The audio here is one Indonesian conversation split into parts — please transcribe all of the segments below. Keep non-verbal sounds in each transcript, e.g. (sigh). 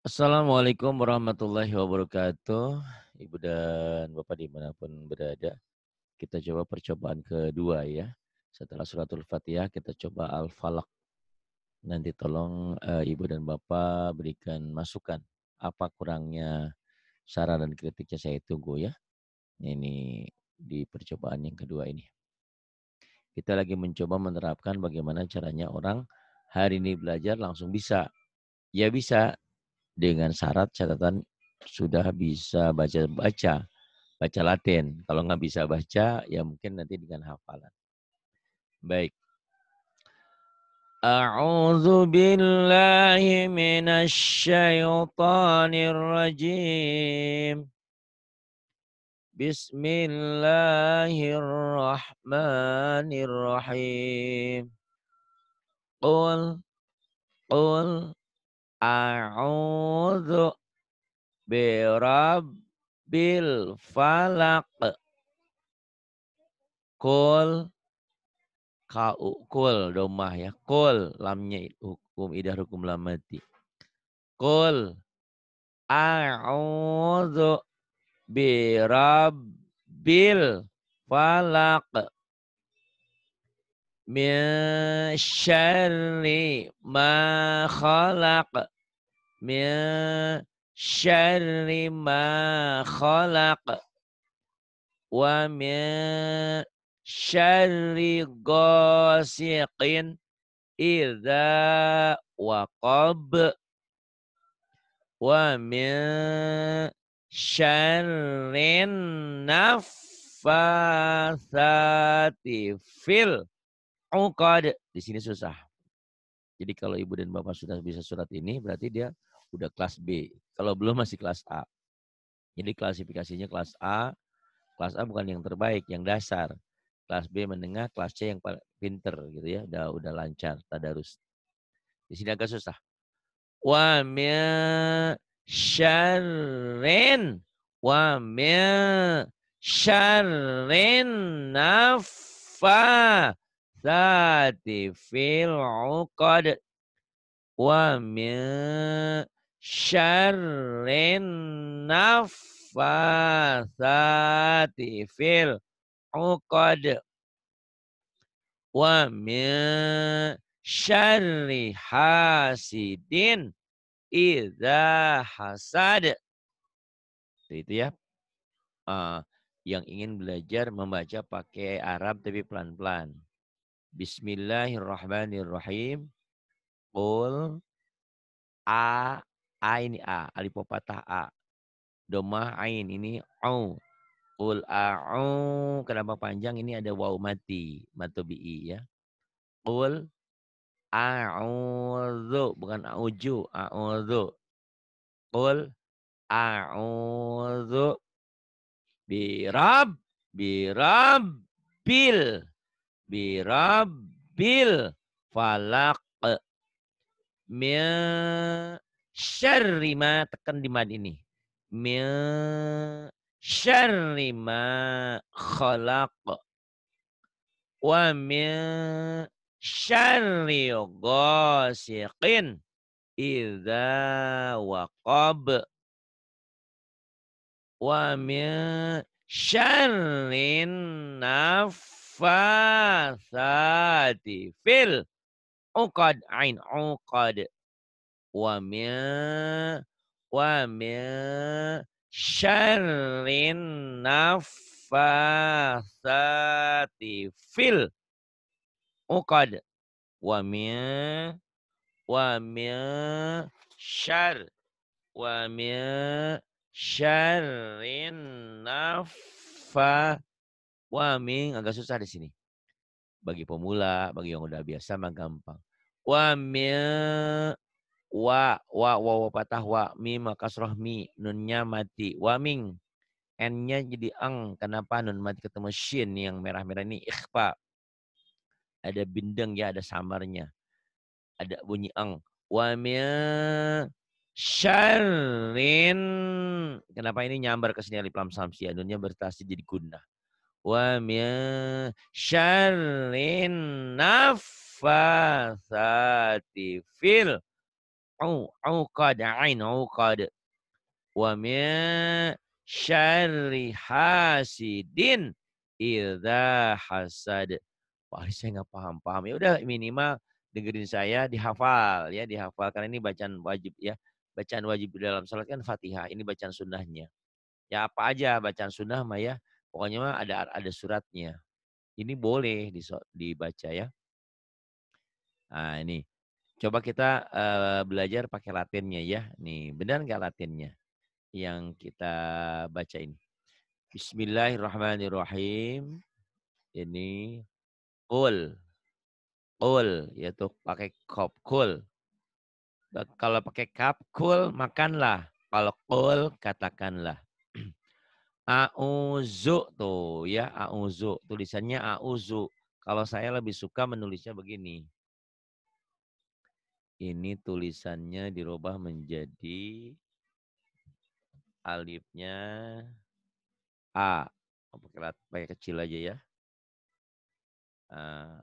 Assalamualaikum warahmatullahi wabarakatuh. Ibu dan Bapak dimanapun berada. Kita coba percobaan kedua ya. Setelah suratul fatihah kita coba al-falak. Nanti tolong uh, Ibu dan Bapak berikan masukan. Apa kurangnya saran dan kritiknya saya tunggu ya. Ini di percobaan yang kedua ini. Kita lagi mencoba menerapkan bagaimana caranya orang hari ini belajar langsung bisa. Ya bisa, dengan syarat catatan sudah bisa baca-baca, baca Latin. Kalau nggak bisa baca, ya mungkin nanti dengan hafalan. Baik. A'udzu billahi minasy syaithanir rajim. Bismillahirrahmanirrahim. Qul qul A'udzu birabbil falak. Kul kau kul domah ya. Kul lamnya hukum idah hukum lamati. Kul a'udzu birabbil falak min syarri ma khalaq min syarri ma khalaq wa min syarri ghasiqin idza waqab wa min syarrin nafasati fil uqad. Oh, di sini susah. Jadi kalau ibu dan bapak sudah bisa surat ini berarti dia udah kelas B. Kalau belum masih kelas A. Jadi klasifikasinya kelas A. Kelas A bukan yang terbaik, yang dasar. Kelas B menengah, kelas C yang pinter gitu ya. Udah, udah lancar, tadarus. Di sini agak susah. Wa min syarrin. Wa nafa Satifil fil uqad wa min syarrin nafasati fil uqad wa min syarri hasidin idza hasad. Itu, itu ya. Uh, yang ingin belajar membaca pakai Arab tapi pelan-pelan. Bismillahirrahmanirrahim. Qul a a ini a alif a. Domah ain ini au. Qul a'u kenapa panjang ini ada waw mati matobi ya. Qul a'udzu bukan a'uju a'udzu. Qul a'udzu birab birabbil birabbil falak min syarima tekan di mad ini min syarima khalaq wa min syarri ghasiqin idza waqab wa min syarrin naf nafasati fil uqad ain uqad wa min wa min syarrin nafasati fil uqad wa min wa min syar wa syarrin nafasati Waming agak susah di sini. Bagi pemula, bagi yang udah biasa mah gampang. Waming, wa wa wa wa patah wa mi maka mi nunnya mati waming n-nya jadi ang kenapa nun mati ketemu shin yang merah-merah ini ikhfa ada bindeng ya ada samarnya ada bunyi ang wamil syarin kenapa ini nyambar ke sini alif lam samsia nunnya bertasi jadi gunnah wa min syarrin nafasati fil uqad ain uqad wa min syarri hasidin idza hasad wah saya nggak paham paham ya udah minimal dengerin saya dihafal ya dihafal karena ini bacaan wajib ya bacaan wajib di dalam salat kan fatihah ini bacaan sunnahnya ya apa aja bacaan sunnah mah ya Pokoknya mah ada ada suratnya. Ini boleh dibaca ya. Nah, ini. Coba kita uh, belajar pakai Latinnya ya. Nih, benar nggak Latinnya yang kita baca ini? Bismillahirrahmanirrahim. Ini kul. Kul, yaitu pakai kop. Kul. Kalau pakai kap, kul, makanlah. Kalau kul, katakanlah. Auzu tuh ya, auzu. Tulisannya auzu. Kalau saya lebih suka menulisnya begini. Ini tulisannya dirubah menjadi alifnya A. Pakai, kecil aja ya. Eh,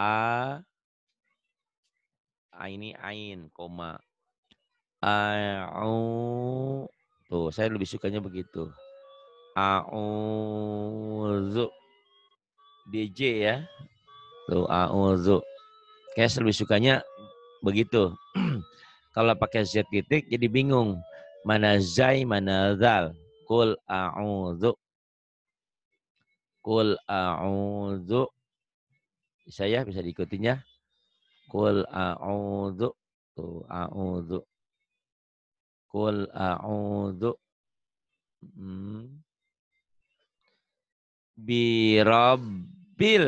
A, A ini ain, koma. A'u. Tuh, saya lebih sukanya begitu a'udzu. DJ ya. Tuh a'udzu. Kayak lebih sukanya begitu. (clears throat) Kalau pakai z titik jadi bingung. Mana zai, mana zal. Kul a'udzu. Kul a'udzu. Bisa ya, bisa diikutinya. Kul a'udzu. Tuh a'udzu. Kul a'udzu. Hmm birobil.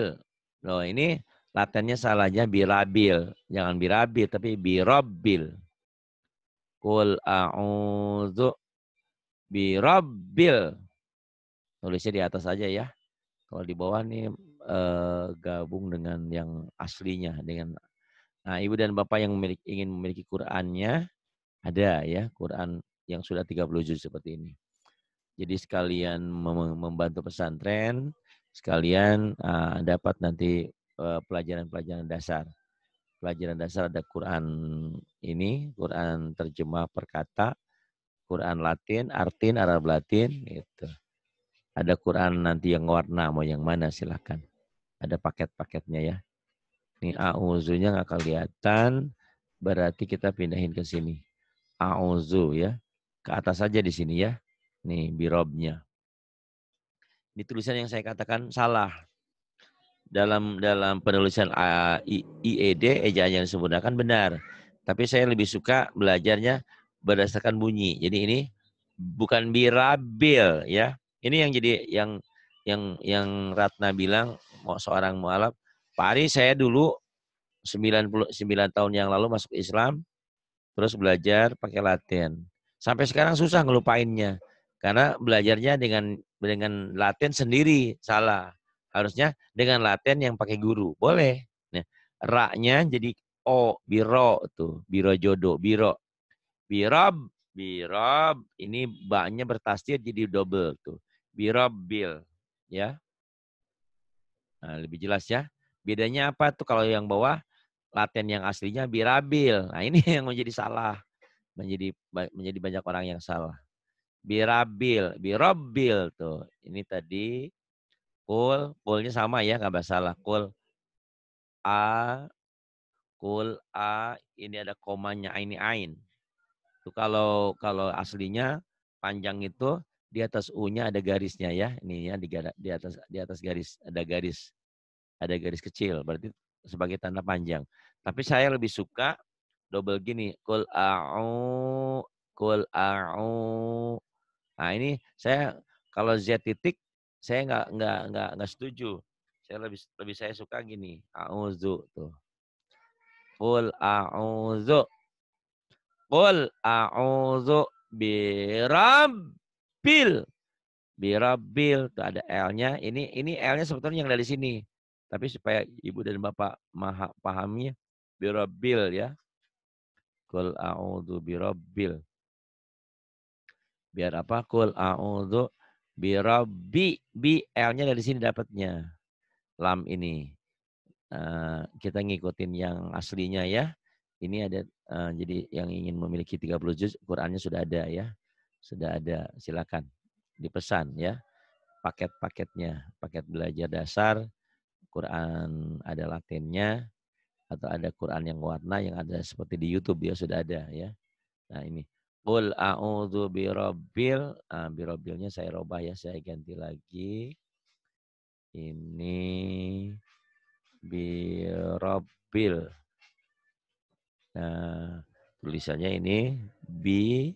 Loh ini latennya salahnya birabil. Jangan birabil tapi birobil. Kul a'udzu birobil Tulisnya di atas aja ya. Kalau di bawah nih eh, gabung dengan yang aslinya dengan Nah, Ibu dan Bapak yang memiliki, ingin memiliki Qur'annya ada ya, Qur'an yang sudah 30 juz seperti ini. Jadi sekalian membantu pesantren, sekalian ah, dapat nanti eh, pelajaran-pelajaran dasar. Pelajaran dasar ada Quran ini, Quran terjemah perkata, Quran Latin, Artin, Arab Latin, gitu. Ada Quran nanti yang warna, mau yang mana silahkan. Ada paket-paketnya ya. Ini A'udzunya nggak kelihatan, berarti kita pindahin ke sini. Auzu ya. Ke atas saja di sini ya. Nih birobnya. Ini tulisan yang saya katakan salah. Dalam dalam penulisan IED ejaan yang kan benar. Tapi saya lebih suka belajarnya berdasarkan bunyi. Jadi ini bukan birabil ya. Ini yang jadi yang yang yang Ratna bilang mau seorang mualaf, Pak Ari saya dulu 99 tahun yang lalu masuk Islam, terus belajar pakai Latin. Sampai sekarang susah ngelupainnya. Karena belajarnya dengan dengan laten sendiri salah. Harusnya dengan laten yang pakai guru. Boleh. Nah, raknya jadi o biro tuh, biro jodoh, biro. Birob, birob. Ini baknya bertasdir jadi double tuh. Birob bil, ya. Nah, lebih jelas ya. Bedanya apa tuh kalau yang bawah laten yang aslinya birabil. Nah, ini (laughs) yang menjadi salah. Menjadi menjadi banyak orang yang salah birabil, birobil tuh. Ini tadi kul, kulnya sama ya nggak lah Kul a, kul a, ini ada komanya ini ain. Itu kalau kalau aslinya panjang itu di atas u-nya ada garisnya ya. Ini ya di, di atas di atas garis ada garis ada garis kecil berarti sebagai tanda panjang. Tapi saya lebih suka double gini. Kul a'u, kul a'u, Nah ini saya kalau Z titik saya nggak nggak nggak nggak setuju. Saya lebih lebih saya suka gini. Auzu tuh. Qul auzu Qul auzu birabbil. Birabbil tuh ada L-nya. Ini ini L-nya sebetulnya yang dari sini. Tapi supaya ibu dan bapak maha pahamnya birabbil ya. Qul a'udzu birabbil. Biar apa? Kul bi rabbi Bi L-nya dari sini dapatnya. Lam ini. Uh, kita ngikutin yang aslinya ya. Ini ada, uh, jadi yang ingin memiliki 30 juz, Qurannya sudah ada ya. Sudah ada, silakan. Dipesan ya. Paket-paketnya, paket belajar dasar, Quran ada Latinnya atau ada Quran yang warna yang ada seperti di YouTube ya sudah ada ya. Nah ini Qul a'udzu birabbil ah birabbilnya saya robah ya saya ganti lagi. Ini birabbil. Nah, tulisannya ini bi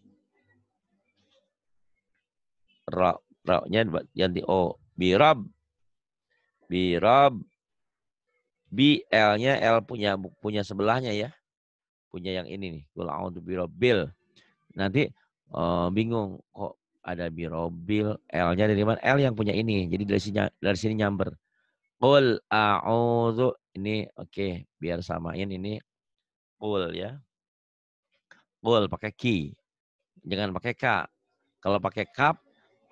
ra ra-nya ganti o birab birab b l-nya l punya punya sebelahnya ya. Punya yang ini nih. Qul a'udzu birabbil nanti uh, bingung kok ada birobil L-nya dari mana? L yang punya ini. Jadi dari sini dari sini nyamber. Qul a'udzu ini oke okay, biar samain ini qul ya. Qul pakai ki. Jangan pakai k. Kalau pakai kap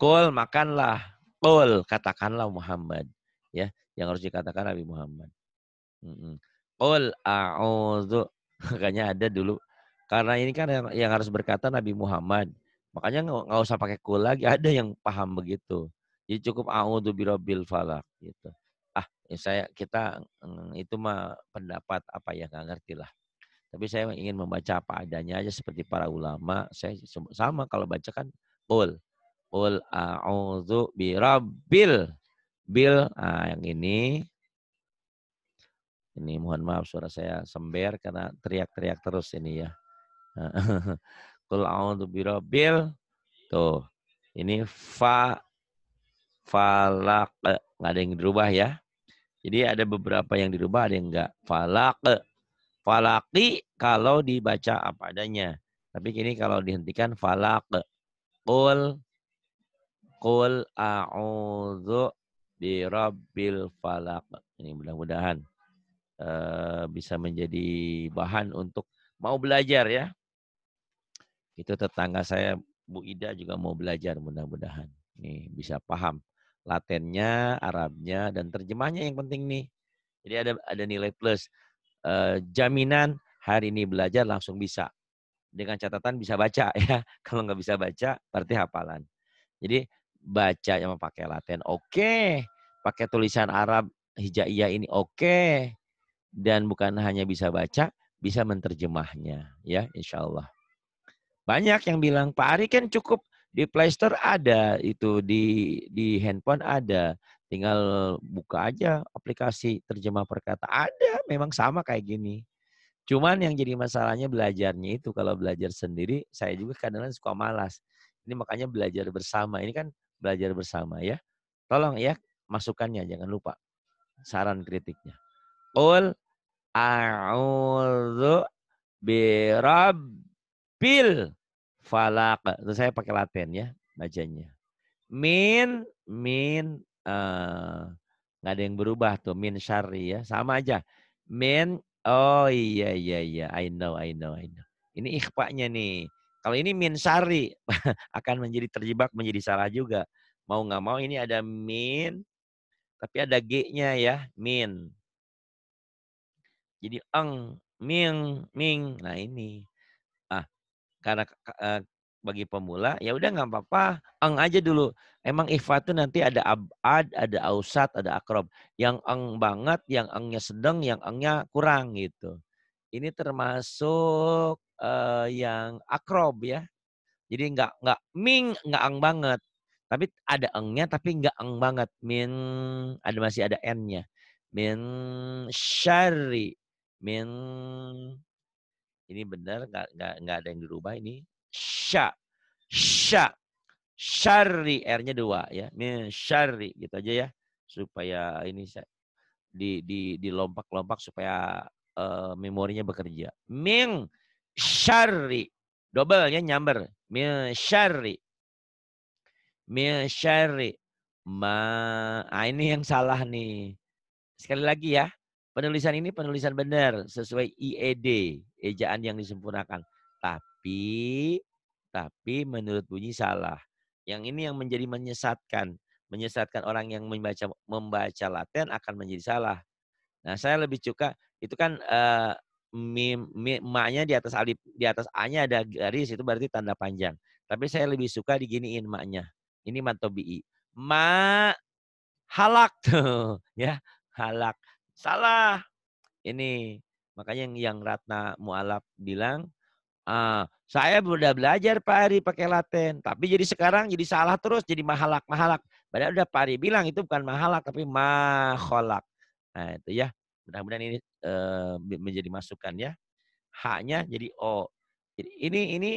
qul makanlah. Qul katakanlah Muhammad ya yang harus dikatakan Nabi Muhammad. Qul a'udzu makanya (laughs) ada dulu karena ini kan yang, yang harus berkata Nabi Muhammad. Makanya nggak usah pakai kul lagi. (laughs) Ada yang paham begitu. Jadi cukup a'udhu birobil falak gitu. Ah, ya saya kita mm, itu mah pendapat apa ya nggak ngerti lah. Tapi saya ingin membaca apa adanya aja seperti para ulama. Saya sama kalau baca kan kul Kul a'udhu birobil. bil. Ah, yang ini ini mohon maaf suara saya sember karena teriak-teriak terus ini ya. Kul (laughs) a'udzu birabbil tuh. Ini fa falak nggak ada yang dirubah ya. Jadi ada beberapa yang dirubah, ada yang enggak. Falak falaki kalau dibaca apa adanya. Tapi kini kalau dihentikan falak kul kul a'udzu birabbil falak. Ini mudah-mudahan eh, bisa menjadi bahan untuk mau belajar ya. Itu tetangga saya Bu Ida juga mau belajar mudah-mudahan. Nih bisa paham Latennya, Arabnya dan terjemahnya yang penting nih. Jadi ada ada nilai plus. E, jaminan hari ini belajar langsung bisa. Dengan catatan bisa baca (laughs) ya. Kalau nggak bisa baca berarti hafalan. Jadi baca yang pakai Laten oke. Okay. Pakai tulisan Arab hijaiyah ini oke. Okay. Dan bukan hanya bisa baca, bisa menterjemahnya ya insya Allah. Banyak yang bilang, Pak Ari kan cukup di Play Store ada itu di di handphone ada tinggal buka aja aplikasi terjemah perkata ada memang sama kayak gini cuman yang jadi masalahnya belajarnya itu kalau belajar sendiri saya juga kadang-kadang suka malas ini makanya belajar bersama ini kan belajar bersama ya tolong ya masukannya jangan lupa saran kritiknya Qul a'udzu bil falak. Itu saya pakai laten ya bacanya. Min min uh, ada yang berubah tuh min syari ya sama aja min oh iya iya iya I know I know I know ini ikhpanya nih kalau ini min syari (laughs) akan menjadi terjebak menjadi salah juga mau nggak mau ini ada min tapi ada g-nya ya min jadi eng ming ming nah ini karena eh, bagi pemula ya udah nggak apa-apa eng aja dulu emang ifat itu nanti ada abad ada ausat ada akrob yang eng banget yang engnya sedang yang engnya kurang gitu ini termasuk uh, yang akrob ya jadi nggak nggak ming nggak eng banget tapi ada engnya tapi nggak eng banget min ada masih ada n-nya min syari min ini benar, nggak nggak nggak ada yang dirubah ini. Sya, sya, syari, r-nya dua ya, min syari gitu aja ya, supaya ini di di lompat lompak supaya uh, memorinya bekerja. Ming syari, double ya nyamber, min syari, min syari. Ma, ah, ini yang salah nih. Sekali lagi ya, penulisan ini penulisan benar sesuai IED ejaan yang disempurnakan. Tapi tapi menurut bunyi salah. Yang ini yang menjadi menyesatkan. Menyesatkan orang yang membaca membaca laten akan menjadi salah. Nah, saya lebih suka itu kan uh, mim, di atas alif di atas a-nya ada garis itu berarti tanda panjang. Tapi saya lebih suka diginiin maknya. Ini mantobi. Ma halak (laughs) tuh ya halak salah ini Makanya yang, yang Ratna Mualaf bilang, ah, saya udah belajar Pak Ari pakai laten, tapi jadi sekarang jadi salah terus, jadi mahalak-mahalak. Padahal udah Pak Ari bilang itu bukan mahalak, tapi maholak. Nah itu ya, mudah-mudahan ini uh, menjadi masukan ya. Haknya jadi O. Jadi ini ini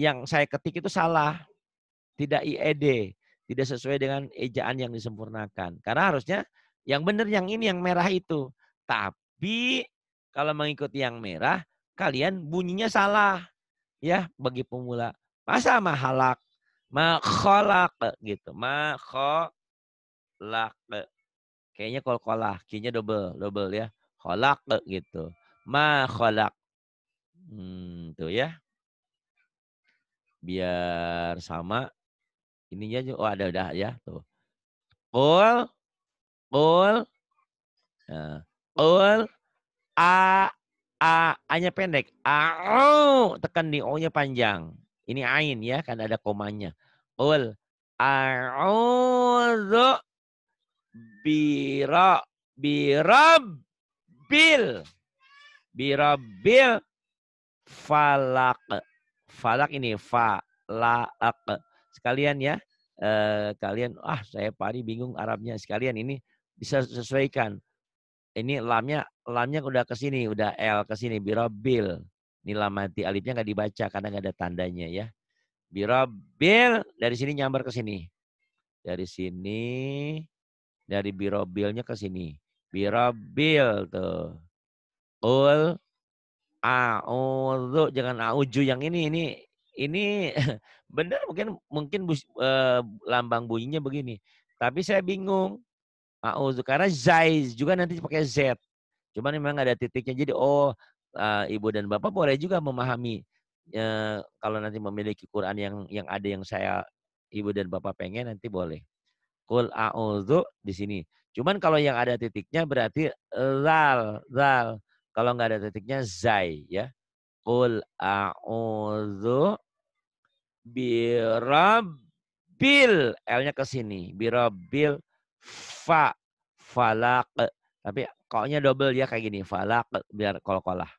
yang saya ketik itu salah. Tidak IED, tidak sesuai dengan ejaan yang disempurnakan. Karena harusnya yang benar yang ini yang merah itu. Tapi kalau mengikuti yang merah, kalian bunyinya salah. Ya, bagi pemula. Masa mahalak? Makholak gitu. Makholak. Kayaknya kol kolah, kinya double, double ya. Kolak gitu. Makholak. Hmm, tuh ya. Biar sama. Ininya aja. Oh, ada udah ya. Tuh. Kol. Kol. Nah, kol. A A A-nya pendek. A -o, tekan di O-nya panjang. Ini ain ya, kan ada komanya. Qul a'udzu bira birab bil bil falak falak ini falak sekalian ya eh, kalian ah saya pari bingung Arabnya sekalian ini bisa sesuaikan ini lamnya lamnya udah ke sini, udah L ke sini birabil. Ini lam mati alifnya nggak dibaca karena nggak ada tandanya ya. Birabil dari sini nyamber ke sini. Dari sini dari birobilnya ke sini. Birabil tuh. Ul a'udzu jangan a a'uju yang ini ini ini (laughs) benar mungkin mungkin bus, e, lambang bunyinya begini. Tapi saya bingung Ma'udzu karena zaiz juga nanti pakai z. Cuman memang ada titiknya jadi oh uh, ibu dan bapak boleh juga memahami uh, kalau nanti memiliki Quran yang yang ada yang saya ibu dan bapak pengen nanti boleh. Kul a'udzu di sini. Cuman kalau yang ada titiknya berarti zal, zal. Kalau nggak ada titiknya zai ya. Kul a'udzu birab bil L-nya ke sini. Birabil fa falak tapi koknya double ya kayak gini falak biar kol-kolah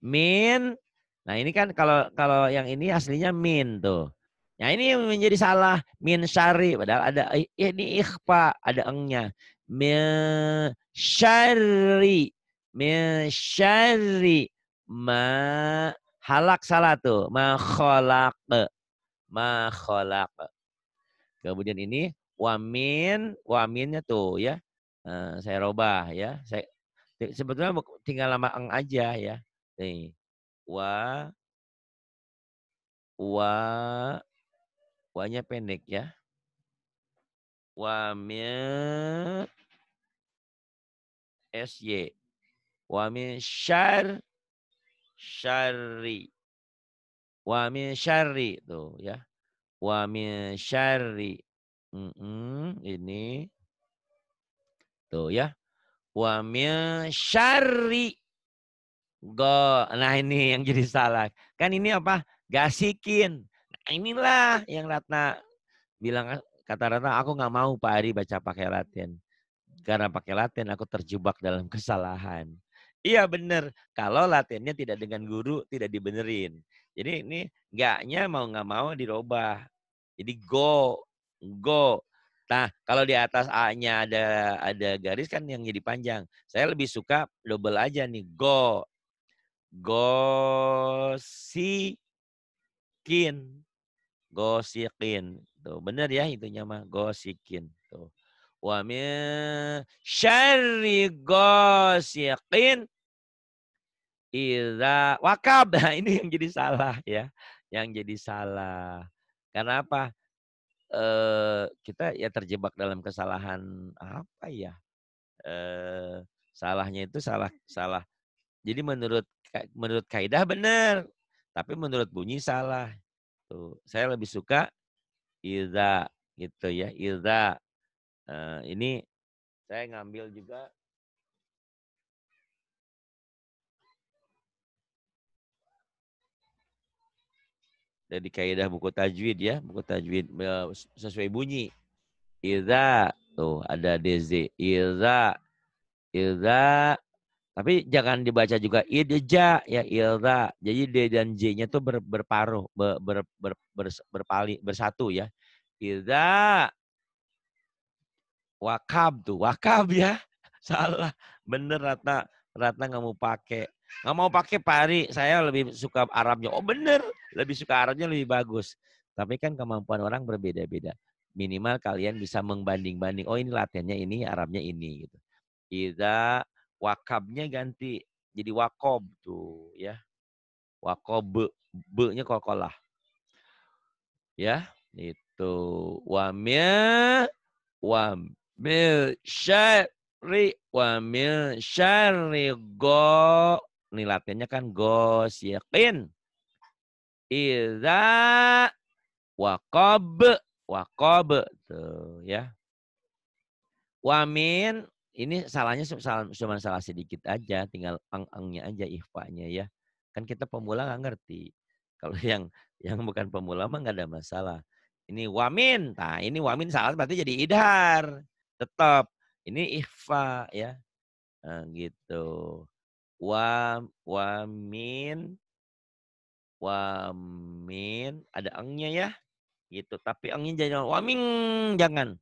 min nah ini kan kalau kalau yang ini aslinya min tuh Nah ini menjadi salah min syari padahal ada ya ini ikhfa ada engnya min syari min syari ma halak salah tuh ma kholak ma kholak kemudian ini wamin, waminnya tuh ya. Uh, saya robah ya. Saya sebetulnya tinggal lama eng aja ya. Nih. Wa wa wanya pendek ya. Wamin SY. Wamin syar syari. Wamin syari tuh ya. Wamin syari Mm-mm, ini. Tuh ya. Wa syari. Go. Nah ini yang jadi salah. Kan ini apa? Gasikin. Nah, inilah yang Ratna bilang kata Ratna aku gak mau Pak Ari baca pakai Latin. Karena pakai Latin aku terjebak dalam kesalahan. Iya bener Kalau latinnya tidak dengan guru, tidak dibenerin. Jadi ini gaknya mau gak mau dirubah. Jadi go go. Nah, kalau di atas A-nya ada ada garis kan yang jadi panjang. Saya lebih suka double aja nih, go. Gosikin. Gosikin. Tuh, bener ya itu si gosikin. Tuh. Wa min syarri gosikin Iza wakab. (laughs) Nah, ini yang jadi salah ya. Yang jadi salah. Karena apa? eh, kita ya terjebak dalam kesalahan apa ya? Eh, salahnya itu salah salah. Jadi menurut menurut kaidah benar, tapi menurut bunyi salah. Tuh, saya lebih suka ida gitu ya, ida. Eh, ini saya ngambil juga di kaidah buku tajwid ya, buku tajwid sesuai bunyi. Iza tuh ada DZ. Iza Iza tapi jangan dibaca juga idja ya ilza. Jadi D dan J-nya tuh ber, berparuh, ber, ber, ber, ber, berpali, bersatu ya. Ilza wakab tuh, wakab ya. (laughs) Salah. Bener Ratna, Ratna nggak mau pakai nggak mau pakai pari saya lebih suka Arabnya. Oh bener, lebih suka Arabnya lebih bagus. Tapi kan kemampuan orang berbeda-beda. Minimal kalian bisa membanding-banding. Oh ini latihannya ini, Arabnya ini gitu. Ida wakabnya ganti jadi wakob tuh ya. Wakob be-nya be kokolah Ya, itu wamil wamil syari wamil syari go nih latihannya kan yakin Iza wakob. Wakob. Tuh ya. Wamin. Ini salahnya cuma salah sedikit aja. Tinggal ang-angnya aja, ihfanya ya. Kan kita pemula nggak ngerti. Kalau (laughs) yang yang bukan pemula mah nggak ada masalah. Ini wamin. Nah ini wamin salah berarti jadi idhar. Tetap. Ini ikhfa ya. Nah, gitu. Wa wa min wa min ada engnya ya. Gitu. Tapi engnya jangan wa min jangan.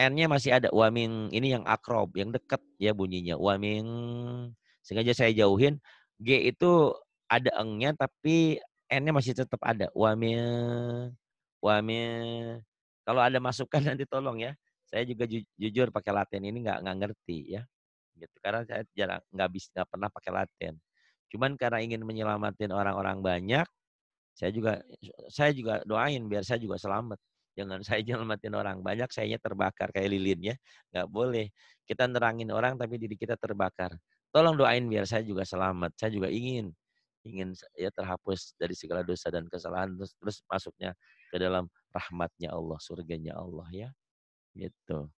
N-nya masih ada wa min ini yang akrob, yang dekat ya bunyinya. Wa min sengaja saya jauhin. G itu ada engnya tapi N-nya masih tetap ada. Wa min wa min kalau ada masukan (laughs) nanti tolong ya. Saya juga ju jujur pakai latihan ini nggak nggak ngerti ya gitu karena saya jarang nggak bisa nggak pernah pakai laten cuman karena ingin menyelamatin orang-orang banyak saya juga saya juga doain biar saya juga selamat jangan (laughs) saya nyelamatin orang banyak sayanya terbakar kayak lilin ya, nggak boleh kita nerangin orang tapi diri kita terbakar tolong doain biar saya juga selamat saya juga ingin ingin ya terhapus dari segala dosa dan kesalahan terus, terus masuknya ke dalam rahmatnya Allah surganya Allah ya gitu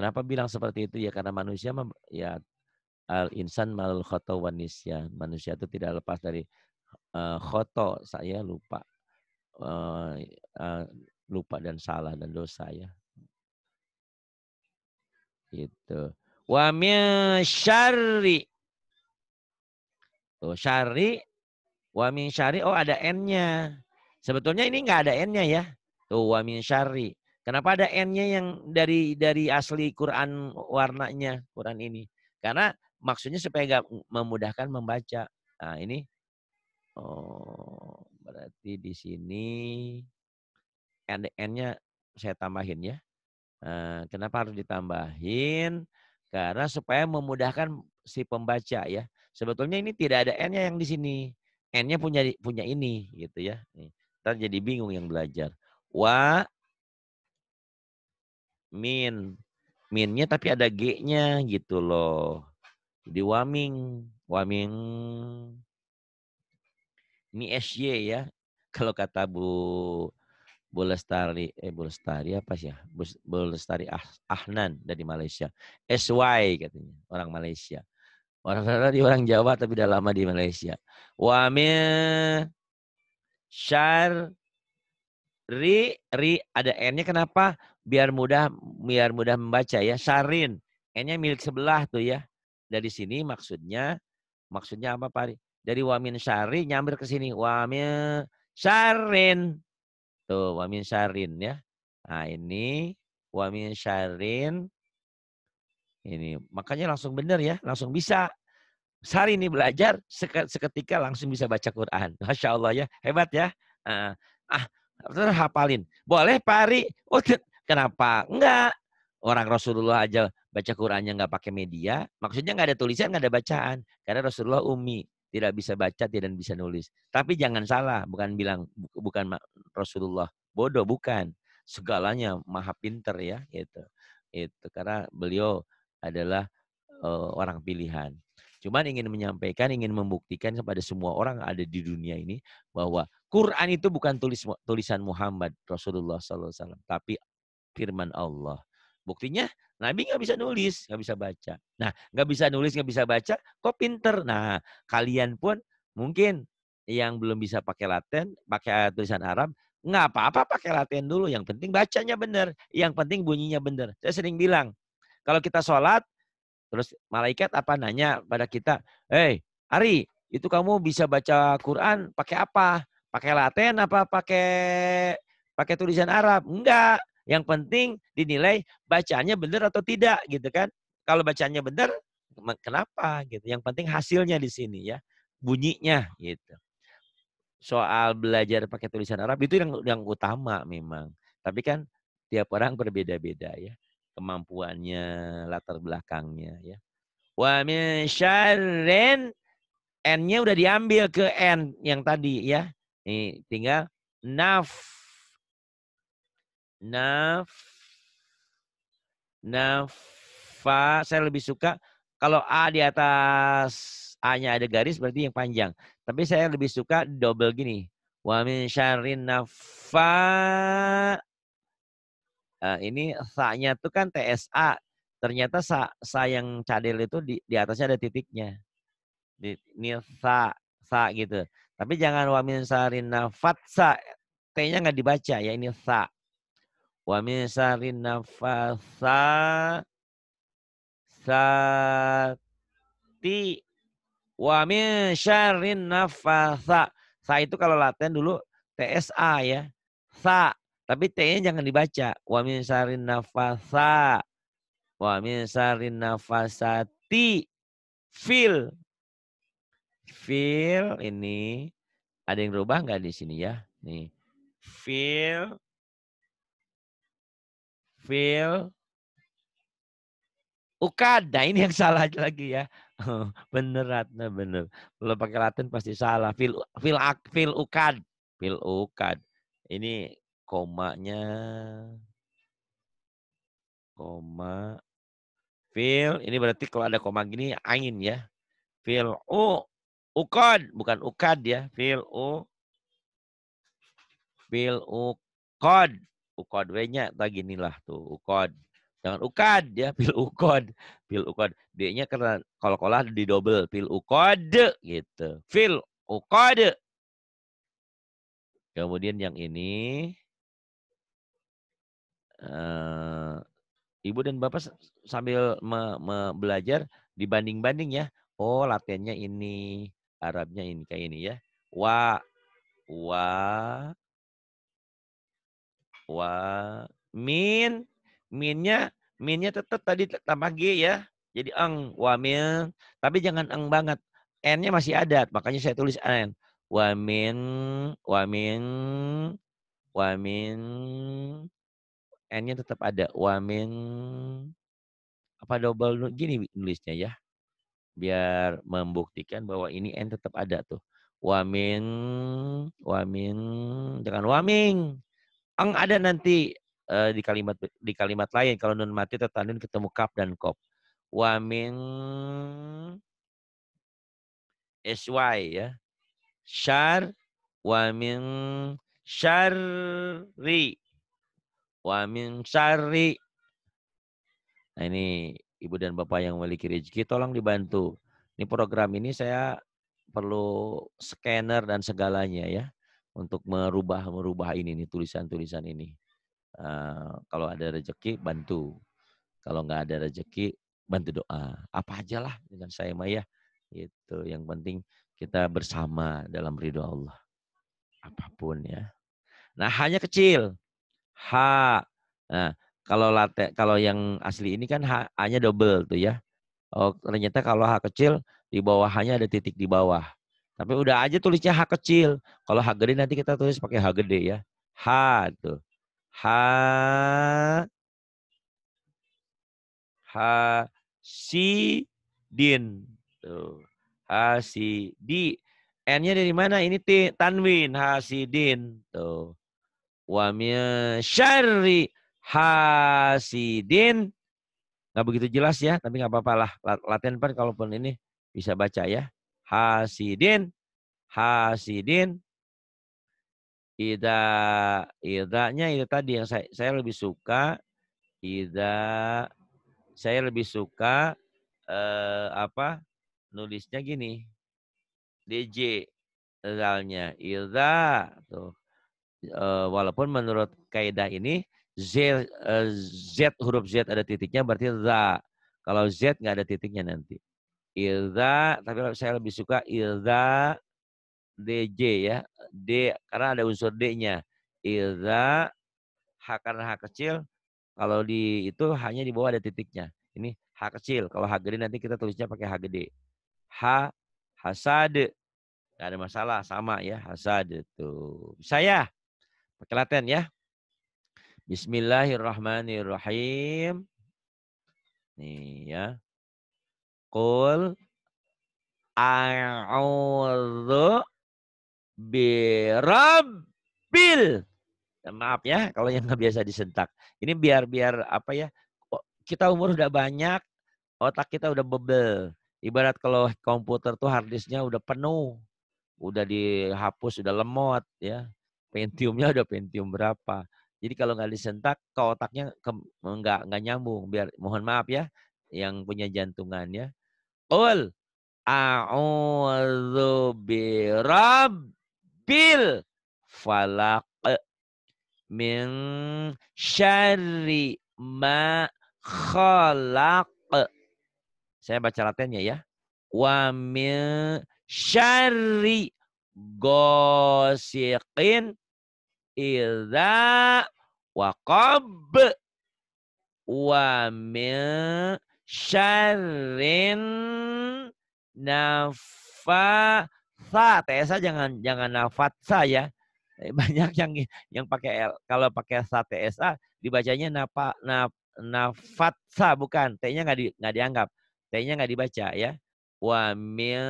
Kenapa bilang seperti itu? Ya karena manusia ya al insan malul khoto wanisya. Manusia itu tidak lepas dari uh, eh, khoto saya lupa uh, uh, lupa dan salah dan dosa ya. itu Wa min Tuh, oh, syari. wa min oh ada n-nya. Sebetulnya ini enggak ada n-nya ya. Tuh wa min Kenapa ada N-nya yang dari dari asli Quran warnanya Quran ini? Karena maksudnya supaya gak memudahkan membaca. Nah, ini oh berarti di sini N-nya saya tambahin ya. Eh, kenapa harus ditambahin? Karena supaya memudahkan si pembaca ya. Sebetulnya ini tidak ada N-nya yang di sini. N-nya punya punya ini gitu ya. Ntar jadi bingung yang belajar. Wa min. Minnya tapi ada G-nya gitu loh. di waming. Waming. Mi SY ya. (laughs) Kalau kata Bu Bu eh Bu apa sih ya? Bu, ah, Ahnan dari Malaysia. SY katanya, orang Malaysia. Orang orang (laughs) di orang Jawa tapi udah lama di Malaysia. Wamil syar ri ri ada n-nya kenapa? biar mudah biar mudah membaca ya. Sarin, kayaknya milik sebelah tuh ya. Dari sini maksudnya maksudnya apa Pak? Dari Wamin Sari nyamber ke sini. Wamin Sarin. Tuh, Wamin Sarin ya. Nah, ini Wamin Sarin. Ini makanya langsung bener ya, langsung bisa. Sari ini belajar seketika langsung bisa baca Quran. Masya Allah ya, hebat ya. Ah, terus hafalin. Boleh pari Ari? Oh, Kenapa? Enggak. Orang Rasulullah aja baca Qurannya enggak pakai media. Maksudnya enggak ada tulisan, enggak ada bacaan. Karena Rasulullah umi, tidak bisa baca, tidak bisa nulis. Tapi jangan salah, bukan bilang bukan Rasulullah bodoh, bukan. Segalanya maha pinter ya, gitu. Itu karena beliau adalah uh, orang pilihan. Cuman ingin menyampaikan, ingin membuktikan kepada semua orang ada di dunia ini bahwa Quran itu bukan tulis tulisan Muhammad Rasulullah SAW, tapi firman Allah. Buktinya Nabi nggak bisa nulis, nggak bisa baca. Nah, nggak bisa nulis, nggak bisa baca, kok pinter? Nah, kalian pun mungkin yang belum bisa pakai Latin, pakai tulisan Arab, nggak apa-apa pakai Latin dulu. Yang penting bacanya benar, yang penting bunyinya benar. Saya sering bilang, kalau kita sholat, terus malaikat apa nanya pada kita, Hei, Ari, itu kamu bisa baca Quran pakai apa? Pakai Latin apa pakai pakai tulisan Arab? Enggak, yang penting dinilai bacaannya benar atau tidak gitu kan. Kalau bacaannya benar, kenapa gitu. Yang penting hasilnya di sini ya, bunyinya gitu. Soal belajar pakai tulisan Arab itu yang yang utama memang. Tapi kan tiap orang berbeda-beda ya kemampuannya, latar belakangnya ya. Wa min syarrin N-nya udah diambil ke N yang tadi ya. Nih, tinggal naf naf nafa saya lebih suka kalau A di atas A-nya ada garis berarti yang panjang. Tapi saya lebih suka double gini. Wa min syarrin nafa eh, ini sa-nya tuh kan TSA. Ternyata sa, sa yang cadel itu di, di atasnya ada titiknya. Di, ini sa, sa gitu. Tapi jangan wa min syarrin nafatsa. T-nya nggak dibaca ya ini sa. Wa min syarrin nafasa sati wa min syarrin nafasa. Sa itu kalau laten dulu TSA ya. Sa, tapi T-nya jangan dibaca. Wa min syarrin nafasa. Wa min syarrin nafasati. Fil. Fil ini ada yang berubah nggak di sini ya? Nih. Fil feel ukad. Nah ini yang salah (laughs) lagi ya. benerat oh, bener Ratna bener. Kalau pakai Latin pasti salah. Fil fil fil ukad. Fil ukad. Ini komanya koma fil ini berarti kalau ada koma gini angin ya. Fil u ukad bukan ukad ya. Fil u fil ukad ukod w-nya lagi tuh ukod. Jangan ukad ya, pil ukod, pil ukod. Dia nya karena kol-kolah di double, pil ukod gitu. Fil ukod. Kemudian yang ini uh, ibu dan bapak sambil me, me belajar dibanding-banding ya. Oh, latihannya ini, Arabnya ini kayak ini ya. Wa wa wa min minnya minnya tetap tadi tambah g ya jadi ang wa min tapi jangan ang banget n-nya masih ada makanya saya tulis n wa min wa min wa min n-nya tetap ada wa min apa double gini nulisnya ya biar membuktikan bahwa ini n tetap ada tuh wamin wamin dengan waming Ang ada nanti uh, di kalimat di kalimat lain kalau nun mati tertandin ketemu kap dan kop. Wa min sy ya. Syar wa min syarri wa min syarri. Nah ini ibu dan bapak yang memiliki rezeki tolong dibantu. Ini program ini saya perlu scanner dan segalanya ya untuk merubah merubah ini nih tulisan-tulisan ini. Uh, kalau ada rezeki bantu, kalau nggak ada rezeki bantu doa. Apa aja lah dengan saya Maya. Itu yang penting kita bersama dalam ridho Allah. Apapun ya. Nah hanya kecil. H. Nah, kalau late kalau yang asli ini kan H-nya double tuh ya. Oh, ternyata kalau H kecil di bawah hanya ada titik di bawah. Tapi udah aja tulisnya H kecil. Kalau H gede nanti kita tulis pakai H gede ya. H tuh. H H si din. Tuh. H si di. N-nya dari mana? Ini T, tanwin. H sidin Tuh. Wa H. Si. sidin. Nggak begitu jelas ya, tapi nggak apa-apa lah. Latihan pun kalaupun ini bisa baca ya hasidin hasidin ida idanya itu tadi yang saya, saya lebih suka ida saya lebih suka eh, apa nulisnya gini dj zalnya ida tuh eh, walaupun menurut kaidah ini z eh, z huruf z ada titiknya berarti za kalau z nggak ada titiknya nanti Ilda, tapi saya lebih suka Ilda DJ ya. D karena ada unsur D-nya. Ilda H karena H kecil. Kalau di itu hanya di bawah ada titiknya. Ini H kecil. Kalau H gede nanti kita tulisnya pakai H gede. H hasad. Gak ada masalah sama ya hasad itu. Saya pakai laten ya. Bismillahirrahmanirrahim. Nih ya. Qul a'udzu birabbil. Ya, maaf ya kalau yang nggak biasa disentak. Ini biar-biar apa ya? Kita umur udah banyak, otak kita udah bebel. Ibarat kalau komputer tuh harddisknya udah penuh, udah dihapus, udah lemot ya. Pentiumnya udah pentium berapa. Jadi kalau nggak disentak ke otaknya nggak nggak nyambung. Biar mohon maaf ya yang punya jantungan ya. Qul a'udzu birabbil falaq min syarri ma khalaq. Saya baca latihannya ya. Wa min syarri gosiqin idza waqab wa min syarin nafasat, TSA jangan jangan nafatsa ya. Eh, banyak yang yang pakai L. Kalau pakai sa TSA dibacanya napa na, nafatsa bukan. T-nya nggak di, nggak dianggap. T-nya nggak dibaca ya. Wa min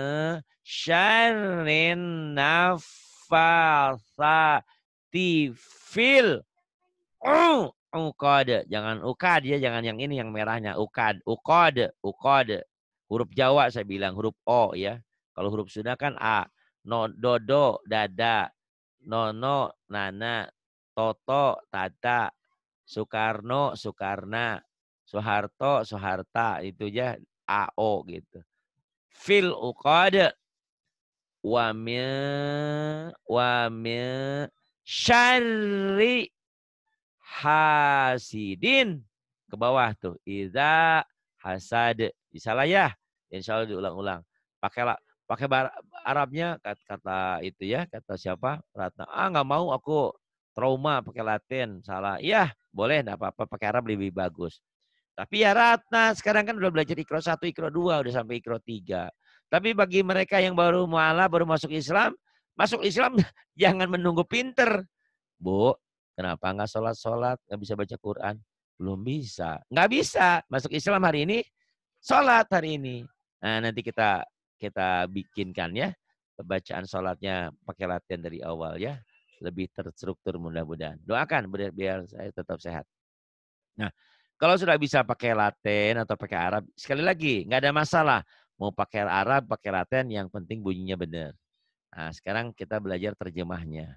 syarin nafasati fil Uqad, jangan ukad ya jangan yang ini yang merahnya ukad ukad ukad huruf Jawa saya bilang huruf o ya kalau huruf Sunda kan a no dodo dada nono nana toto tata Soekarno Soekarna Soeharto Soeharta itu ya o gitu fil uqad wa min wa min syari hasidin ke bawah tuh iza hasad disalah ya insya diulang-ulang Pakai pakai Arabnya kata, kata itu ya kata siapa Ratna ah nggak mau aku trauma pakai Latin salah iya boleh nggak apa-apa pakai Arab lebih bagus tapi ya Ratna sekarang kan udah belajar ikro satu ikro dua udah sampai ikro tiga tapi bagi mereka yang baru mualaf, baru masuk Islam masuk Islam (laughs) jangan menunggu pinter Bu, Kenapa nggak sholat-sholat, nggak bisa baca Quran? Belum bisa. Nggak bisa. Masuk Islam hari ini, sholat hari ini. Nah, nanti kita kita bikinkan ya. Bacaan sholatnya pakai latihan dari awal ya. Lebih terstruktur mudah-mudahan. Doakan biar, biar saya tetap sehat. Nah, kalau sudah bisa pakai Latin atau pakai Arab, sekali lagi nggak ada masalah. Mau pakai Arab, pakai Latin, yang penting bunyinya benar. Nah, sekarang kita belajar terjemahnya.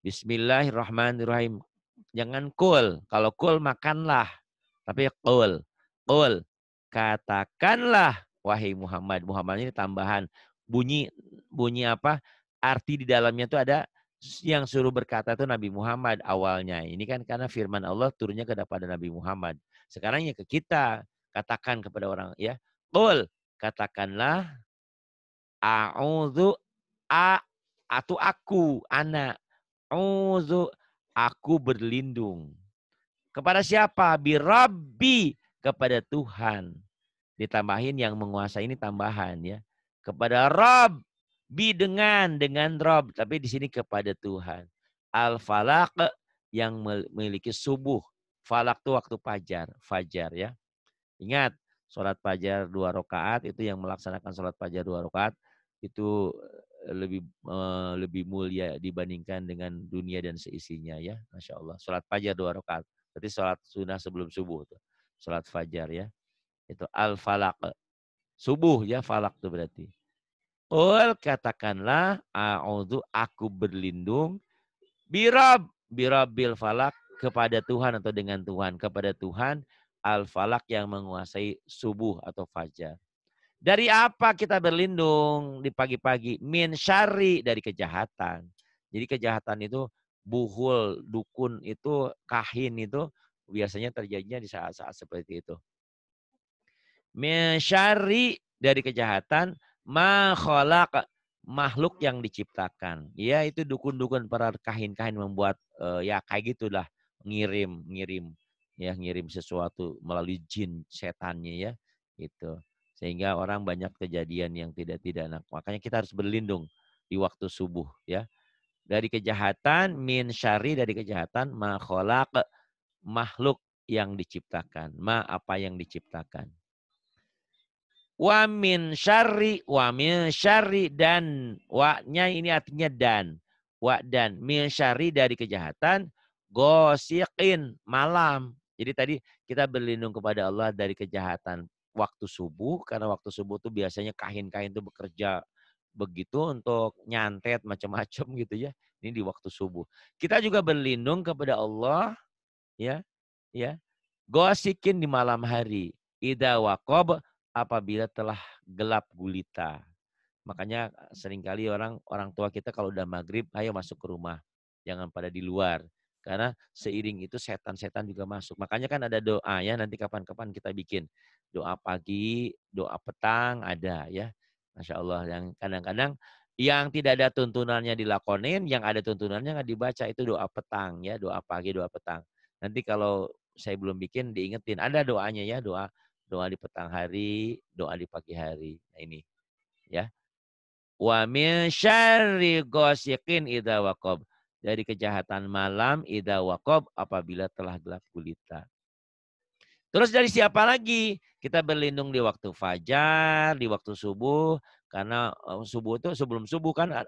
Bismillahirrahmanirrahim. Jangan kul. Kalau kul makanlah. Tapi kul. Kul. Katakanlah wahai Muhammad. Muhammad ini tambahan. Bunyi bunyi apa? Arti di dalamnya itu ada yang suruh berkata itu Nabi Muhammad awalnya. Ini kan karena firman Allah turunnya kepada Nabi Muhammad. Sekarang ya ke kita. Katakan kepada orang ya. Kul. Katakanlah. A'udhu a atau aku anak A'udzu oh, aku berlindung. Kepada siapa? bi Rabbi kepada Tuhan. Ditambahin yang menguasai ini tambahan ya. Kepada Rob, bi dengan, dengan Rob. Tapi di sini kepada Tuhan. Al-Falak yang memiliki subuh. Falak itu waktu fajar, fajar ya. Ingat, sholat fajar dua rakaat itu yang melaksanakan sholat fajar dua rakaat itu lebih uh, lebih mulia dibandingkan dengan dunia dan seisinya ya masya Allah sholat fajar dua rakaat berarti sholat sunnah sebelum subuh tuh sholat fajar ya itu al falak subuh ya falak tuh berarti Ul katakanlah a'udzu aku berlindung birab birabil falak kepada Tuhan atau dengan Tuhan kepada Tuhan al falak yang menguasai subuh atau fajar dari apa kita berlindung di pagi-pagi? Min syari dari kejahatan. Jadi kejahatan itu buhul, dukun itu, kahin itu biasanya terjadinya di saat-saat seperti itu. Min syari dari kejahatan ma khalaq makhluk yang diciptakan. Ya itu dukun-dukun para kahin-kahin membuat uh, ya kayak gitulah ngirim, ngirim ya ngirim sesuatu melalui jin setannya ya itu sehingga orang banyak kejadian yang tidak tidak enak Makanya kita harus berlindung di waktu subuh ya. Dari kejahatan min syari dari kejahatan ma kholak makhluk yang diciptakan, ma apa yang diciptakan. Wa min syari wa min syari dan wa-nya ini artinya dan. Wa dan min syari dari kejahatan gosikin malam. Jadi tadi kita berlindung kepada Allah dari kejahatan waktu subuh karena waktu subuh tuh biasanya kain-kain tuh bekerja begitu untuk nyantet macam-macam (laughs) gitu ya. Ini di waktu subuh. Kita juga berlindung kepada Allah ya. Ya. Gosikin di malam hari. Ida wakob apabila telah gelap gulita. Makanya eh, seringkali orang orang tua kita kalau udah maghrib, ayo masuk ke rumah. Jangan pada di luar. Karena seiring itu setan-setan juga masuk. Makanya kan ada doa ya nanti kapan-kapan kita bikin doa pagi, doa petang ada ya. Masya Allah yang kadang-kadang yang tidak ada tuntunannya dilakonin, yang ada tuntunannya nggak dibaca itu doa petang ya, doa pagi, doa petang. Nanti kalau saya belum bikin diingetin, ada doanya ya, doa doa di petang hari, doa di pagi hari. Nah ini ya. Wa min syarri ghasiqin idza waqab. Dari kejahatan malam idza waqab apabila telah gelap gulita. Terus dari siapa lagi? Kita berlindung di waktu fajar, di waktu subuh, karena eh, subuh itu sebelum subuh kan eh,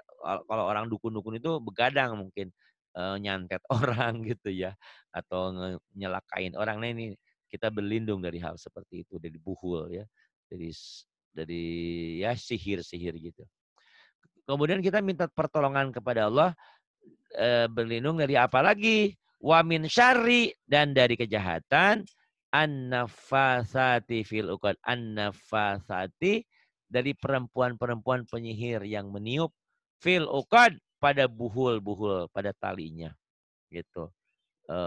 kalau orang dukun-dukun itu begadang mungkin eh, nyantet (laughs) orang gitu ya atau nyelakain orang. Nah ini kita berlindung dari hal seperti itu, dari buhul ya, dari dari ya sihir-sihir gitu. Kemudian kita minta pertolongan kepada Allah berlindung dari apa lagi? Wamin syari dan dari kejahatan An-nafasati fil uqad. An-nafasati dari perempuan-perempuan penyihir yang meniup fil uqad pada buhul-buhul, pada talinya. Gitu. E,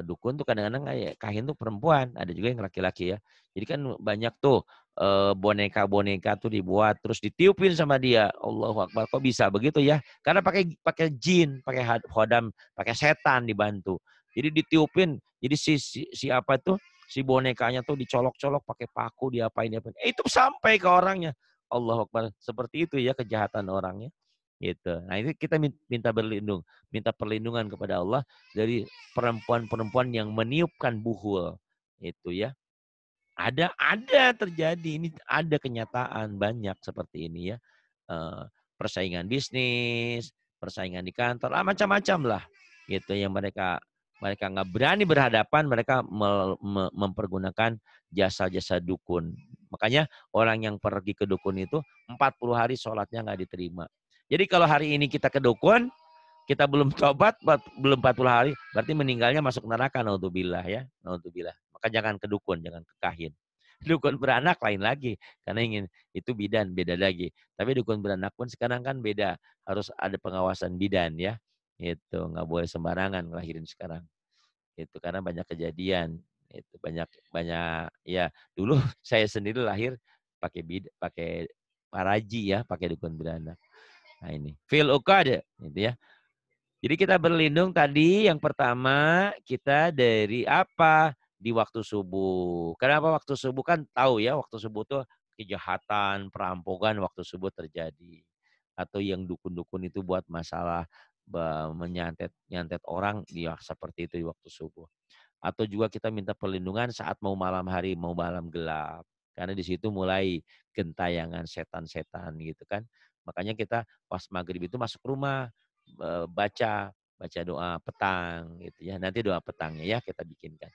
dukun tuh kadang-kadang kayak kahin tuh perempuan, ada juga yang laki-laki ya. Jadi kan banyak tuh eh, boneka-boneka tuh dibuat terus ditiupin sama dia. Allahu Akbar, kok bisa begitu ya? Karena pakai pakai jin, pakai hodam, pakai setan dibantu. Jadi ditiupin jadi si, si, si apa itu si bonekanya tuh dicolok-colok pakai paku diapain diapain. Eh, itu sampai ke orangnya. Allah Akbar. Seperti itu ya kejahatan orangnya. Gitu. Nah ini kita minta berlindung, minta perlindungan kepada Allah dari perempuan-perempuan yang meniupkan buhul. Itu ya. Ada ada terjadi ini ada kenyataan banyak seperti ini ya. Eh, persaingan bisnis, persaingan di kantor, ah, macam-macam lah gitu yang mereka mereka nggak berani berhadapan, mereka mempergunakan jasa-jasa dukun. Makanya orang yang pergi ke dukun itu 40 hari sholatnya nggak diterima. Jadi kalau hari ini kita ke dukun, kita belum tobat, belum 40 hari, berarti meninggalnya masuk neraka, naudzubillah ya, naudzubillah. Maka jangan ke dukun, jangan ke kahin. Dukun beranak lain lagi, karena ingin itu bidan beda lagi. Tapi dukun beranak pun sekarang kan beda, harus ada pengawasan bidan ya. Itu nggak boleh sembarangan ngelahirin sekarang. Itu karena banyak kejadian. Itu banyak banyak ya dulu (laughs) saya sendiri lahir pakai bid pakai paraji ya, pakai dukun beranak. Nah ini feel oke aja, gitu ya. Jadi kita berlindung tadi yang pertama kita dari apa? Di waktu subuh. Kenapa waktu subuh kan tahu ya waktu subuh tuh kejahatan, perampokan waktu subuh terjadi. Atau yang dukun-dukun itu buat masalah menyantet nyantet orang ya seperti itu di waktu subuh. Atau juga kita minta perlindungan saat mau malam hari, mau malam gelap. Karena di situ mulai gentayangan setan-setan gitu kan. Makanya kita pas maghrib itu masuk rumah, baca, baca doa petang gitu ya. Nanti doa petangnya ya kita bikinkan.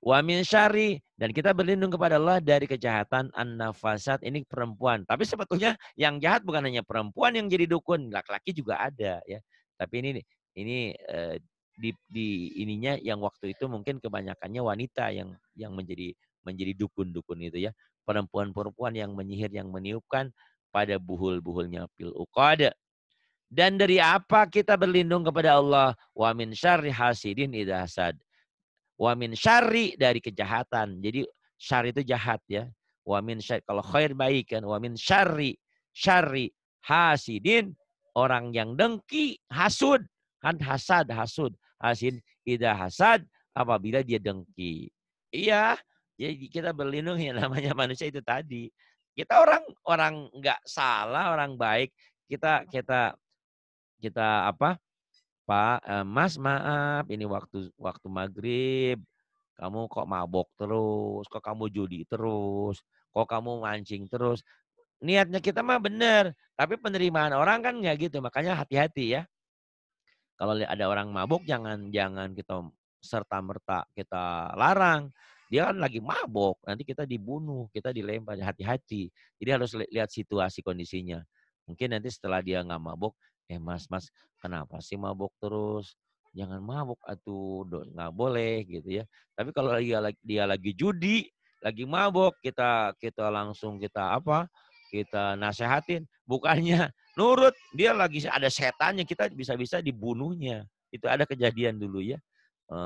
Wa min syari dan kita berlindung kepada Allah dari kejahatan an-nafasat ini perempuan. Tapi sebetulnya yang jahat bukan hanya perempuan yang jadi dukun, laki-laki juga ada ya. Tapi ini ini eh, di, di ininya yang waktu itu mungkin kebanyakannya wanita yang yang menjadi menjadi dukun-dukun itu ya. Perempuan-perempuan yang menyihir yang meniupkan pada buhul-buhulnya pil uqada. Dan dari apa kita berlindung kepada Allah? Wa min syarri hasidin idhasad. hasad Wamin syari dari kejahatan. Jadi syari itu jahat ya. Wamin syari. Kalau khair baik kan. Wamin syari. Syari. Hasidin. Orang yang dengki. Hasud. Kan hasad. Hasud. Hasid. Ida hasad. Apabila dia dengki. Iya. Jadi kita berlindung yang namanya manusia itu tadi. Kita orang orang nggak salah, orang baik. Kita kita kita apa? Pak, eh, Mas maaf ini waktu waktu maghrib kamu kok mabok terus, kok kamu judi terus, kok kamu mancing terus. Niatnya kita mah bener tapi penerimaan orang kan nggak gitu, makanya hati-hati ya. Kalau ada orang mabuk jangan jangan kita serta merta kita larang. Dia kan lagi mabok, nanti kita dibunuh, kita dilempar, hati-hati. Jadi harus lihat situasi kondisinya. Mungkin nanti setelah dia nggak mabuk, eh mas mas kenapa sih mabuk terus jangan mabuk atuh nggak boleh gitu ya tapi kalau dia dia lagi judi lagi mabuk kita kita langsung kita apa kita nasehatin bukannya nurut dia lagi ada setannya kita bisa-bisa dibunuhnya itu ada kejadian dulu ya e,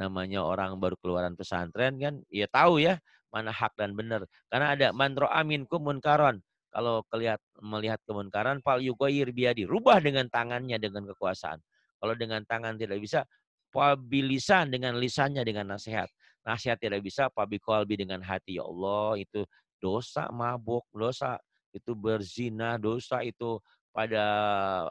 namanya orang baru keluaran pesantren kan ya tahu ya mana hak dan benar karena ada mantra amin kumun karon kalau kelihat melihat kemungkaran fal yugoyir biadi rubah dengan tangannya dengan kekuasaan kalau dengan tangan tidak bisa pabilisan dengan lisannya dengan nasihat nasihat tidak bisa fal dengan hati ya Allah itu dosa mabuk dosa itu berzina dosa itu pada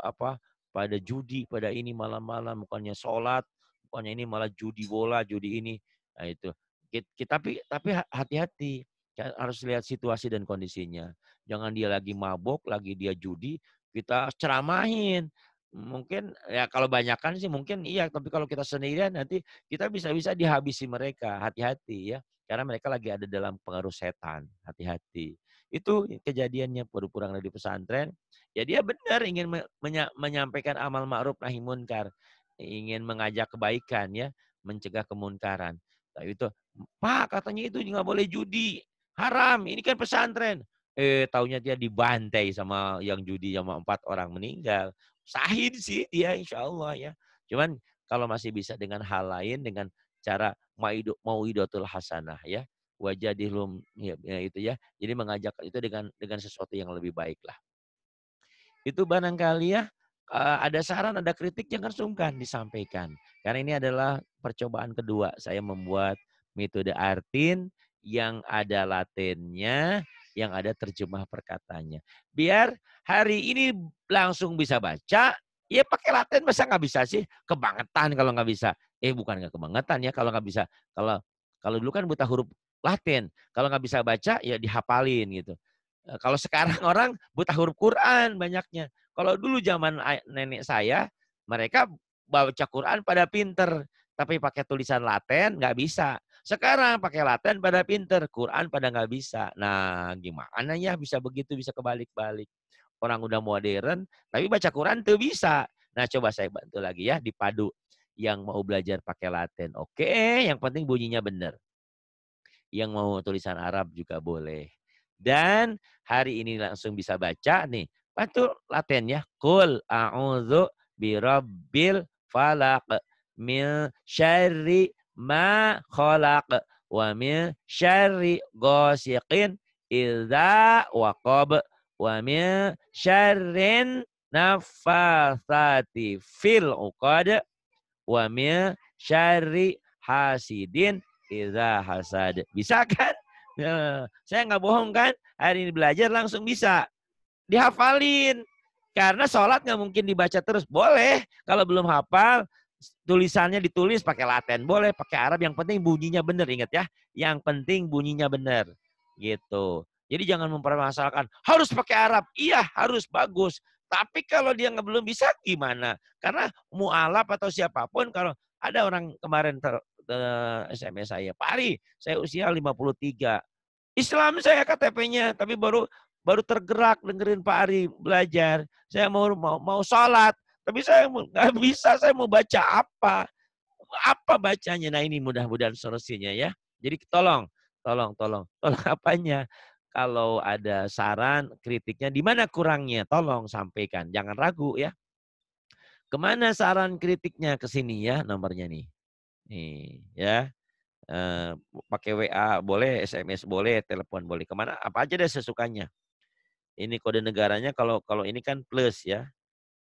apa pada judi pada ini malam-malam bukannya sholat bukannya ini malah judi bola judi ini nah itu kita, tapi tapi hati-hati Ya, harus lihat situasi dan kondisinya. Jangan dia lagi mabok, lagi dia judi, kita ceramahin. Mungkin ya kalau banyakan sih mungkin iya, tapi kalau kita sendirian nanti kita bisa-bisa dihabisi mereka. Hati-hati ya, karena mereka lagi ada dalam pengaruh setan. Hati-hati. Itu kejadiannya baru kurang dari pesantren. Ya dia benar ingin menyampaikan amal ma'ruf nahi munkar, ingin mengajak kebaikan ya, mencegah kemunkaran. tapi nah, itu Pak katanya itu nggak boleh judi haram, ini kan pesantren. Eh, taunya dia dibantai sama yang judi sama empat orang meninggal. Sahin sih dia insya Allah ya. Cuman kalau masih bisa dengan hal lain, dengan cara mau idotul hasanah ya. Wajah dilum, ya, ya, itu ya. Jadi mengajak itu dengan dengan sesuatu yang lebih baik lah. Itu barangkali ya eh, ada saran, ada kritik yang sungkan disampaikan. Karena ini adalah percobaan kedua saya membuat metode artin yang ada latennya, yang ada terjemah perkatanya. Biar hari ini langsung bisa baca, ya pakai laten masa nggak bisa sih? Kebangetan kalau nggak bisa. Eh bukan nggak kebangetan ya kalau nggak bisa. Kalau kalau dulu kan buta huruf laten. Kalau nggak bisa baca ya dihafalin gitu. Eh, kalau sekarang (laughs) orang buta huruf Quran banyaknya. Kalau dulu zaman nenek saya, mereka baca Quran pada pinter. Tapi pakai tulisan laten nggak bisa sekarang pakai laten pada pinter, Quran pada nggak bisa. Nah gimana ya bisa begitu, bisa kebalik-balik. Orang udah modern, tapi baca Quran tuh bisa. Nah coba saya bantu lagi ya, dipadu. Yang mau belajar pakai laten, oke. Yang penting bunyinya benar. Yang mau tulisan Arab juga boleh. Dan hari ini langsung bisa baca nih. Bantu laten ya. Kul a'udhu birabbil falak min syarri ma khalaq wa min syarri ghasiqin idza waqab wa min syarrin nafasati fil uqad wa min syarri hasidin idza hasad. Bisa kan? Eh, saya nggak bohong kan? Hari ini belajar langsung bisa. Dihafalin. Karena sholat nggak mungkin dibaca terus. Boleh. Kalau belum hafal, tulisannya ditulis pakai Latin boleh, pakai Arab yang penting bunyinya benar ingat ya. Yang penting bunyinya benar. Gitu. Jadi jangan mempermasalahkan harus pakai Arab. Iya, harus bagus. Tapi kalau dia nggak belum bisa gimana? Karena mualaf atau siapapun kalau ada orang kemarin ter, SMS eh, saya, Pak Ari, saya usia 53. Islam saya KTP-nya, tapi baru baru tergerak dengerin Pak Ari belajar. Saya mau mau, mau sholat, tapi saya nggak bisa, saya mau baca apa. Apa bacanya? Nah ini mudah-mudahan solusinya ya. Jadi tolong, tolong, tolong. Tolong (laughs) apanya? Kalau ada saran, kritiknya, di mana kurangnya? Tolong sampaikan. Jangan ragu ya. Kemana saran kritiknya? Ke sini ya nomornya nih. Nih ya. E, pakai WA boleh, SMS boleh, telepon boleh. Kemana? Apa aja deh sesukanya. Ini kode negaranya kalau kalau ini kan plus ya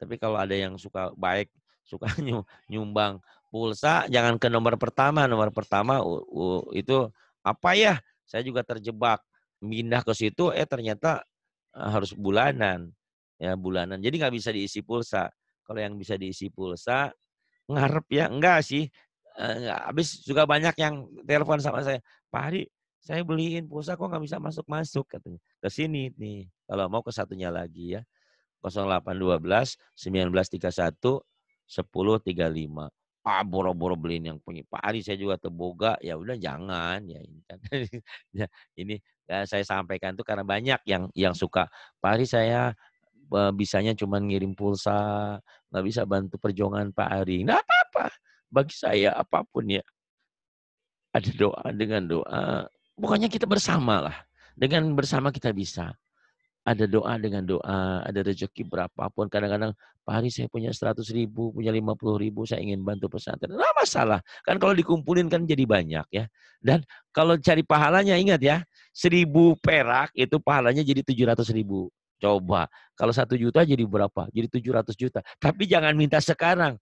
Tapi kalau ada yang suka baik, (laughs) suka nyumbang pulsa, jangan ke nomor pertama. Nomor pertama itu apa ya? Saya juga terjebak. Pindah ke situ, eh ternyata eh, harus bulanan. Ya bulanan. Jadi nggak bisa diisi pulsa. Kalau yang bisa diisi pulsa, ngarep ya enggak sih. Uh, habis juga banyak yang telepon sama saya, Pak Hari, saya beliin pulsa kok nggak bisa masuk masuk katanya ke sini nih kalau mau ke satunya lagi ya 0812 1931 1035. Ah, boro-boro beliin yang punya Pak ari saya juga terboga ya udah jangan ya ini kan (laughs) ya, ini ya, saya sampaikan tuh karena banyak yang yang suka Pak ari saya uh, bisanya cuma ngirim pulsa nggak bisa bantu perjuangan Pak Ari nggak apa-apa bagi saya apapun ya ada doa dengan doa pokoknya kita bersama lah dengan bersama kita bisa ada doa dengan doa, ada rezeki berapapun. Kadang-kadang, Pak Hari saya punya 100 ribu, punya 50 ribu, saya ingin bantu pesantren. Nah masalah, kan kalau dikumpulin kan jadi banyak ya. Dan kalau cari pahalanya ingat ya, seribu perak itu pahalanya jadi 700 ribu. Coba, kalau satu juta jadi berapa? Jadi 700 juta. Tapi jangan minta sekarang.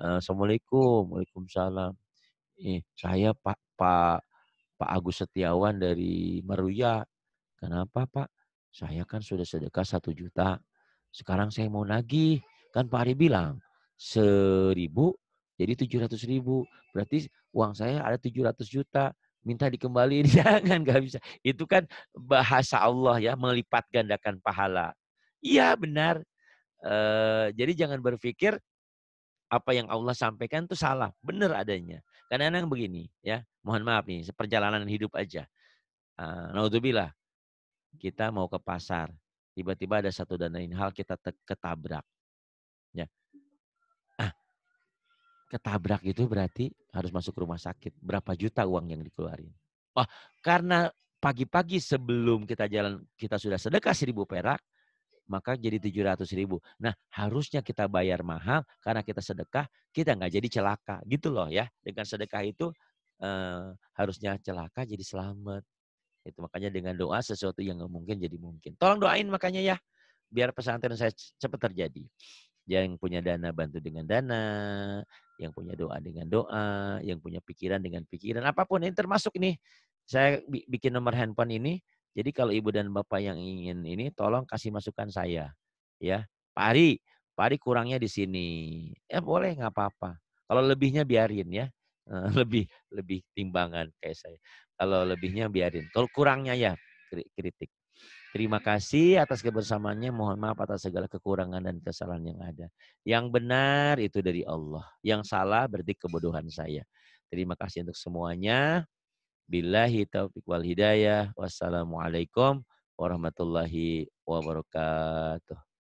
Eh, assalamualaikum, Waalaikumsalam. Eh, saya Pak Pak Pak Agus Setiawan dari Maruya. Kenapa Pak? saya kan sudah sedekah satu juta, sekarang saya mau nagih. Kan Pak Ari bilang, seribu jadi tujuh ratus ribu. Berarti uang saya ada tujuh ratus juta, minta dikembalikan, (laughs) Jangan, gak bisa. Itu kan bahasa Allah ya, melipat gandakan pahala. Iya benar. E, jadi jangan berpikir apa yang Allah sampaikan itu salah. Benar adanya. Karena yang begini ya, mohon maaf nih, perjalanan hidup aja. Uh, Naudzubillah, kita mau ke pasar, tiba-tiba ada satu dan lain hal kita ketabrak. Ya. Ah, ketabrak itu berarti harus masuk rumah sakit. Berapa juta uang yang dikeluarin? Wah, karena pagi-pagi sebelum kita jalan kita sudah sedekah seribu perak, maka jadi tujuh ratus ribu. Nah harusnya kita bayar mahal karena kita sedekah kita nggak jadi celaka gitu loh ya. Dengan sedekah itu eh, harusnya celaka jadi selamat. Itu makanya dengan doa sesuatu yang nggak mungkin jadi mungkin. Tolong doain makanya ya, biar pesantren saya cepat terjadi. Yang punya dana bantu dengan dana, yang punya doa dengan doa, yang punya pikiran dengan pikiran, apapun ini termasuk nih saya bikin nomor handphone ini. Jadi kalau ibu dan bapak yang ingin ini, tolong kasih masukan saya, ya. Pak Ari, Pak Ari kurangnya di sini. Ya boleh, nggak apa-apa. Kalau lebihnya biarin ya (laughs) lebih lebih timbangan kayak saya. Kalau lebihnya biarin. Kalau kurangnya ya kritik. Terima kasih atas kebersamaannya. Mohon maaf atas segala kekurangan dan kesalahan yang ada. Yang benar itu dari Allah. Yang salah berarti kebodohan saya. Terima kasih untuk semuanya. Billahi taufiq wal hidayah. Wassalamualaikum warahmatullahi wabarakatuh.